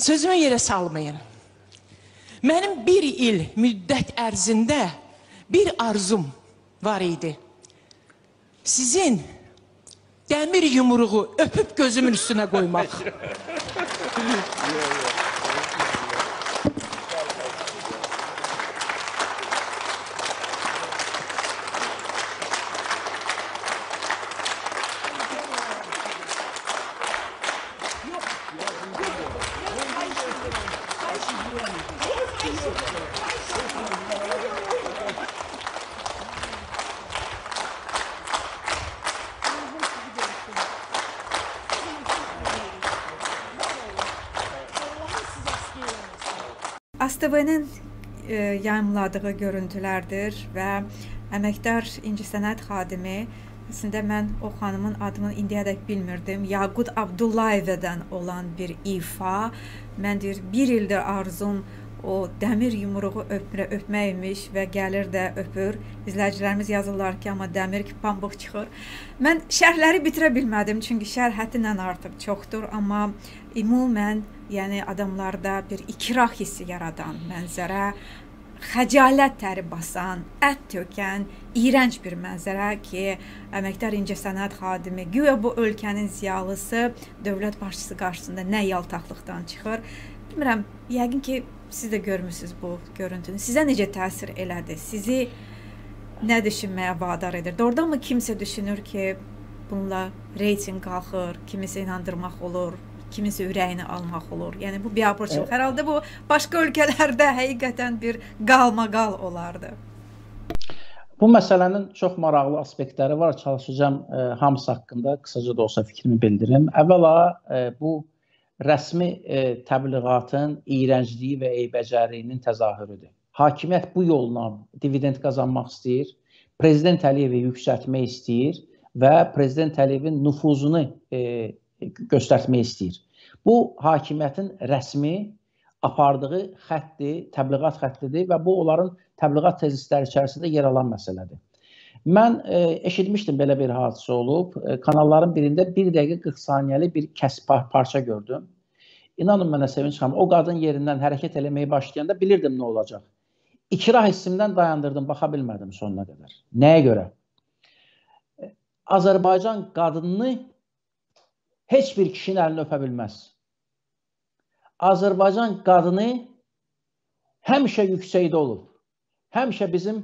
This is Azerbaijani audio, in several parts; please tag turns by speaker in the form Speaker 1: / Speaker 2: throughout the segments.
Speaker 1: Sözümü yerə salmayın. Mənim bir il müddət ərzində bir arzum var idi. Sizin dəmir yumruğu öpüb gözümün üstünə qoymaq.
Speaker 2: ASTV-nin e, yayımladığı görüntülərdir və əməkdar incəsənət xadimi əslində mən o xanımın adını indiyədək bilmirdim. Yaqut Abdullayevədən olan bir ifa. Mən deyir, bir ildir arzum o dəmir yumruğu öpmə, öpməkmiş və gəlir də öpür. İzləyicilərimiz yazırlar ki, amma dəmir ki, pambıq çıxır. Mən şərhləri bitirə bilmədim, çünki şərh həddindən artıq çoxdur, amma ümumən yəni adamlarda bir ikrah hissi yaradan mənzərə xəcalət təri basan, ət tökən, iyrənc bir mənzərə ki, əməkdar incəsənət xadimi, güya bu ölkənin ziyalısı dövlət başçısı qarşısında nə yaltaqlıqdan çıxır. Bilmirəm, yəqin ki, siz də görmüsüz bu görüntünü. Sizə necə təsir elədi? Sizi nə düşünməyə vadar edir? Doğrudanmı kimsə düşünür ki, bununla reyting qalxır, kimisə inandırmaq olur, kiminsə ürəyini almaq olur. Yəni bu biabırçılıq. Hər halda bu başqa ölkələrdə həqiqətən bir qalmaqal olardı.
Speaker 1: Bu məsələnin çox maraqlı aspektləri var. Çalışacağam e, hamısı haqqında qısaca da olsa fikrimi bildirim. Əvvəla e, bu rəsmi e, təbliğatın iyrəncliyi və eybəcərliyinin təzahürüdür. Hakimiyyət bu yolla dividend qazanmaq istəyir. Prezident Əliyevi yüksəltmək istəyir və prezident Əliyevin nüfuzunu e, göstərmək istəyir. Bu hakimiyyətin rəsmi apardığı xətti, təbliğat xəttidir və bu onların təbliğat tezisləri içərisində yer alan məsələdir. Mən e, eşitmişdim belə bir hadisə olub. E, kanalların birində 1 bir dəqiqə 40 saniyəlik bir kəs par parça gördüm. İnanın mənə sevinç xanım, o qadın yerindən hərəkət eləməyə başlayanda bilirdim nə olacaq. İkrah hissimdən dayandırdım, baxa bilmədim sonuna qədər. Nəyə görə? E, Azərbaycan qadını heç bir kişinin əlini öpə bilməz. Azərbaycan qadını həmişə yüksəkdə olub. Həmişə bizim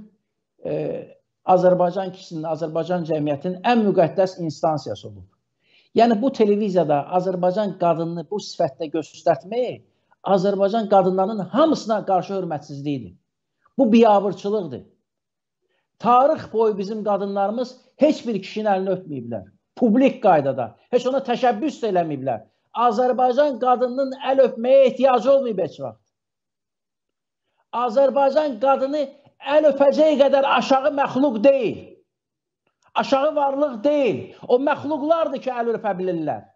Speaker 1: e, Azərbaycan kişisinin, Azərbaycan cəmiyyətinin ən müqəddəs instansiyası olub. Yəni bu televiziyada Azərbaycan qadınını bu sifətdə göstərmək Azərbaycan qadınlarının hamısına qarşı hörmətsizlikdir. Bu biabırçılıqdır. Tarix boyu bizim qadınlarımız heç bir kişinin əlini öpməyiblər publik qaydada. Heç ona təşəbbüs eləməyiblər. Azərbaycan qadınının əl öpməyə ehtiyacı olmayıb heç vaxt. Azərbaycan qadını əl öpəcəyi qədər aşağı məxluq deyil. Aşağı varlıq deyil. O məxluqlardır ki, əl öpə bilirlər.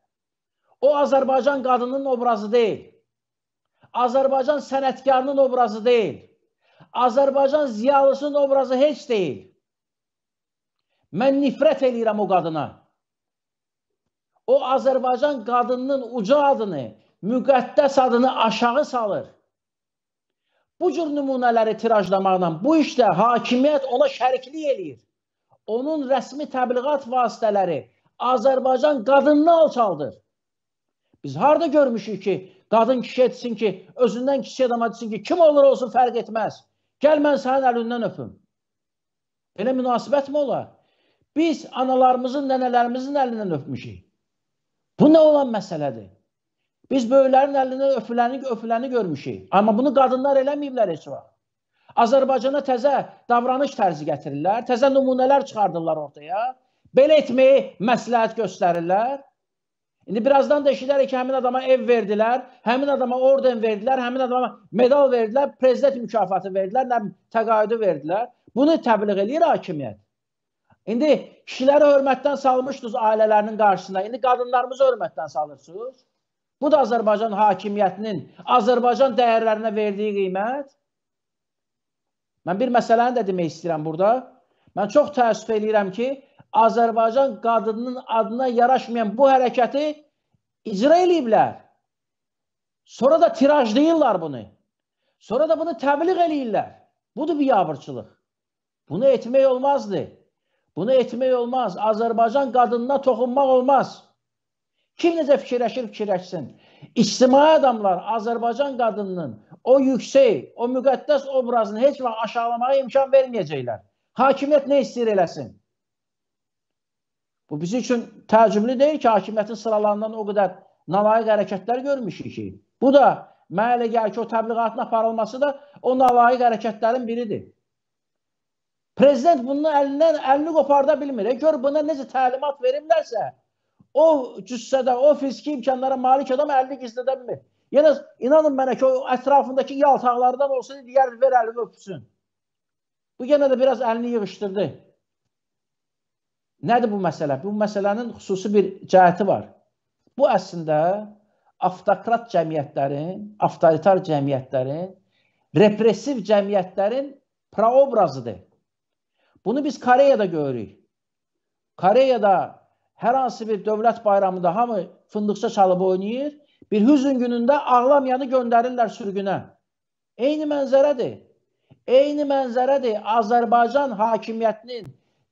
Speaker 1: O Azərbaycan qadının obrazı deyil. Azərbaycan sənətkarının obrazı deyil. Azərbaycan ziyalısının obrazı heç deyil. Mən nifrət eləyirəm o qadına. O Azərbaycan qadınının uca adını, müqəddəs adını aşağı salır. Bu cür nümunələri tirajlamaqla bu işdə hakimiyyət ona şəriklik eləyir. Onun rəsmi təbliğat vasitələri Azərbaycan qadınını alçaldır. Biz harada görmüşük ki, qadın kişi etsin ki, özündən kişi adama desin ki, kim olur olsun fərq etməz. Gəl mən sənin əlindən öpüm. Belə münasibətmi olar? Biz analarımızın, nənələrimizin əlindən öpmüşük. Bu nə olan məsələdir? Biz böyüklərin əlindən öpüləni, öpüləni görmüşük. Amma bunu qadınlar eləməyiblər heç vaxt. Azərbaycana təzə davranış tərzi gətirirlər, təzə nümunələr çıxardırlar ortaya. Belə etməyi məsləhət göstərirlər. İndi birazdan da eşidərik ki, həmin adama ev verdilər, həmin adama orden verdilər, həmin adama medal verdilər, prezident mükafatı verdilər, təqaüdü verdilər. Bunu təbliğ eləyir hakimiyyət. İndi kişiləri hörmətdən salmışdınız ailələrinin qarşısında. İndi qadınlarımızı hörmətdən salırsınız. Bu da Azərbaycan hakimiyyətinin Azərbaycan dəyərlərinə verdiyi qiymət. Mən bir məsələni də demək istəyirəm burada. Mən çox təəssüf eləyirəm ki, Azərbaycan qadınının adına yaraşmayan bu hərəkəti icra eləyiblər. Sonra da tirajlayırlar bunu. Sonra da bunu təbliğ eləyirlər. Budur biabırçılıq. Bunu etmək olmazdı. Bunu etmək olmaz. Azərbaycan qadınına toxunmaq olmaz. Kim necə fikirləşir, fikirləşsin. İctimai adamlar Azərbaycan qadınının o yüksək, o müqəddəs obrazını heç vaxt aşağılamağa imkan verməyəcəklər. Hakimiyyət nə istəyir eləsin? Bu bizim üçün təəccüblü deyil ki, hakimiyyətin sıralarından o qədər nalayiq hərəkətlər görmüşük ki. Bu da mənə elə gəlir ki, o təbliğatın aparılması da o nalayiq hərəkətlərin biridir. Prezident bunun əlindən əlini qoparda bilmir. E, gör buna necə təlimat verirlərsə, o cüssədə, o fiziki imkanlara malik adam əlini gizlədə bilmir. Yenə yəni, inanın mənə ki, o ətrafındakı yaltaqlardan olsun, digər ver əlini öpsün. Bu yenə də biraz əlini yığışdırdı. Nədir bu məsələ? Bu məsələnin xüsusi bir cəhəti var. Bu əslində avtokrat cəmiyyətlərin, avtoritar cəmiyyətlərin, repressiv cəmiyyətlərin praobrazıdır. Bunu biz Koreyada görürük. Koreyada hər hansı bir dövlət bayramında hamı fındıqça çalıb oynayır. Bir hüzün günündə ağlamayanı göndərirlər sürgünə. Eyni mənzərədir. Eyni mənzərədir Azərbaycan hakimiyyətinin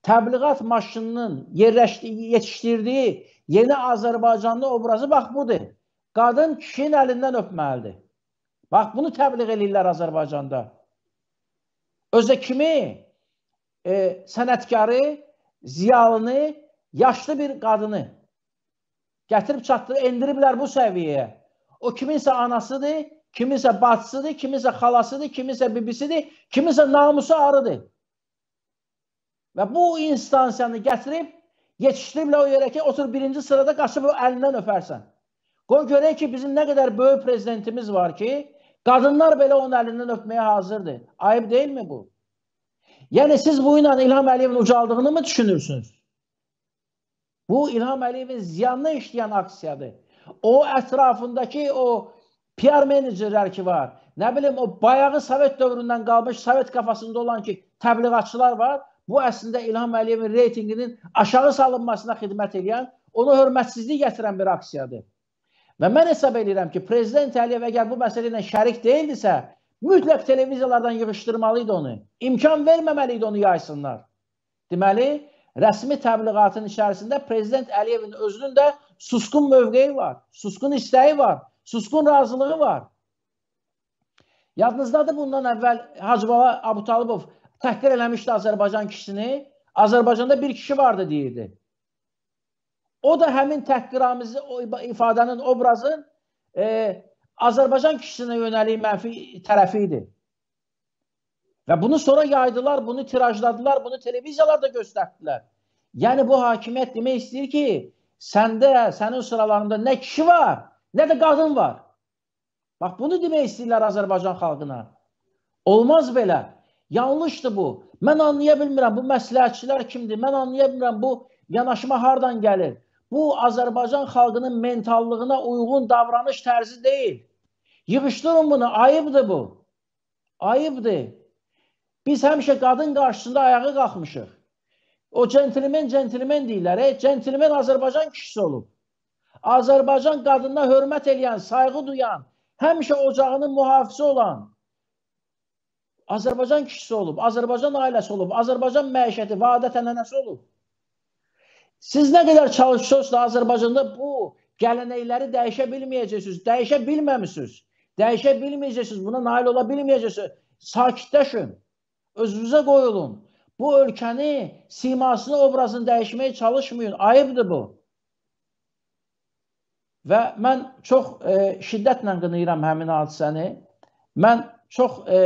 Speaker 1: təbliğat maşınının yerləşdiyi, yetişdirdiyi yeni Azərbaycanlı obrazı bax budur. Qadın kişinin əlindən öpməlidir. Bax bunu təbliğ eləyirlər Azərbaycanda. Özə kimi e, sənətkarı, ziyalını, yaşlı bir qadını gətirib çatdı, endiriblər bu səviyyəyə. O kiminsə anasıdır, kiminsə bacısıdır, kiminsə xalasıdır, kiminsə bibisidir, kiminsə namusu arıdır. Və bu instansiyanı gətirib yetişdiriblər o yerə ki, otur birinci sırada qaçıb o əlindən öpərsən. Qoy görək ki, bizim nə qədər böyük prezidentimiz var ki, qadınlar belə onun əlindən öpməyə hazırdır. Ayıb deyilmi bu? Yəni siz bu ilə İlham Əliyevin ucaldığını mı düşünürsünüz? Bu İlham Əliyevin ziyanına işləyən aksiyadır. O ətrafındakı o PR menecerlər ki var, nə bilim o bayağı Sovet dövründən qalmış Sovet kafasında olan ki təbliğatçılar var, bu əslində İlham Əliyevin reytinginin aşağı salınmasına xidmət edən, ona hörmətsizlik gətirən bir aksiyadır. Və mən hesab edirəm ki, prezident Əliyev əgər bu məsələ ilə şərik deyildisə, Mütləq televiziyalardan yığışdırmalıydı onu. İmkan verməməliydi onu yaysınlar. Deməli, rəsmi təbliğatın içərisində prezident Əliyevin özünün də susqun mövqeyi var, susqun istəyi var, susqun razılığı var. Yadınızdadır bundan əvvəl Hacıbala Abutalibov təhqir eləmişdi Azərbaycan kişisini. Azərbaycanda bir kişi vardı deyirdi. O da həmin təhqiramizi o ifadənin obrazın e, Azərbaycan kişisinə yönəlik mənfi tərəfi idi. Və bunu sonra yaydılar, bunu tirajladılar, bunu televiziyalarda göstərdilər. Yəni bu hakimiyyət demək istəyir ki, səndə, sənin sıralarında nə kişi var, nə də qadın var. Bax bunu demək istəyirlər Azərbaycan xalqına. Olmaz belə. Yanlışdır bu. Mən anlaya bilmirəm bu məsləhətçilər kimdir? Mən anlaya bilmirəm bu yanaşma hardan gəlir? Bu Azərbaycan xalqının mentallığına uyğun davranış tərzi deyil. Yığışdırın bunu, ayıbdır bu. Ayıbdır. Biz həmişə qadın qarşısında ayağa qalxmışıq. O centilmen centilmen deyirlər. E, centilmen Azərbaycan kişisi olub. Azərbaycan qadınına hörmət eləyən, sayğı duyan, həmişə ocağının mühafizə olan Azərbaycan kişisi olub, Azərbaycan ailəsi olub, Azərbaycan məişəti, vadə tənənəsi olub. Siz nə qədər çalışırsınız da Azərbaycanda bu gələnəkləri dəyişə bilməyəcəksiniz, dəyişə bilməmisiniz. Dəyişə bilməyəcəksiniz, buna nail ola bilməyəcəksiniz. Sakitləşin. Özünüzə qoyulun. Bu ölkəni, simasını, obrazını dəyişməyə çalışmayın. Ayıbdır bu. Və mən çox e, şiddətlə qınayıram həmin hadisəni. Mən çox e,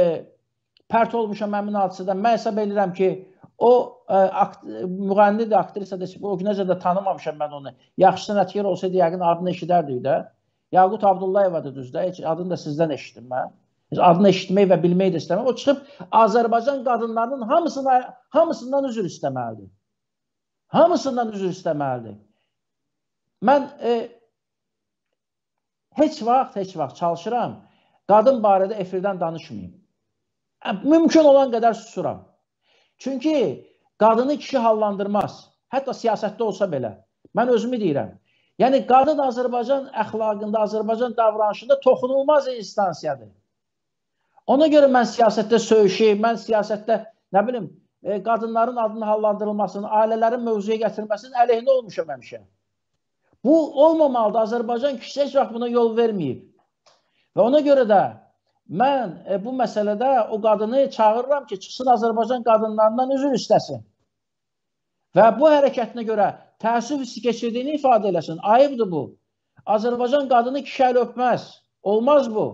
Speaker 1: pərt olmuşam həmin hadisədən. Mən hesab edirəm ki, o ə, e, akt, müğənnidir, aktrisadır. O günəcə də tanımamışam mən onu. Yaxşısı nəticə olsaydı yəqin adını eşidərdik də. Yaqut Abdullayeva da düzdür. Heç adını da sizdən eşitdim mən. Heç adını eşitmək və bilmək də istəmirəm. O çıxıb Azərbaycan qadınlarının hamısına hamısından üzr istəməlidir. Hamısından üzr istəməlidir. Mən e, heç vaxt, heç vaxt çalışıram. Qadın barədə efirdən danışmayım. Mümkün olan qədər susuram. Çünki qadını kişi hallandırmaz. Hətta siyasətdə olsa belə. Mən özümü deyirəm. Yəni qadın Azərbaycan əxlaqında, Azərbaycan davranışında toxunulmaz instansiyadır. Ona görə mən siyasətdə söyüşü, mən siyasətdə nə bilim, e, qadınların adının hallandırılmasını, ailələrin mövzuya gətirilməsinin əleyhinə olmuşam həmişə. Bu olmamalıdır. Azərbaycan kişisə heç vaxt buna yol verməyib. Və ona görə də mən e, bu məsələdə o qadını çağırıram ki, çıxsın Azərbaycan qadınlarından üzr istəsin. Və bu hərəkətinə görə təəssüf hissi keçirdiyini ifadə eləsin. Ayıbdır bu. Azərbaycan qadını kişi əl öpməz. Olmaz bu.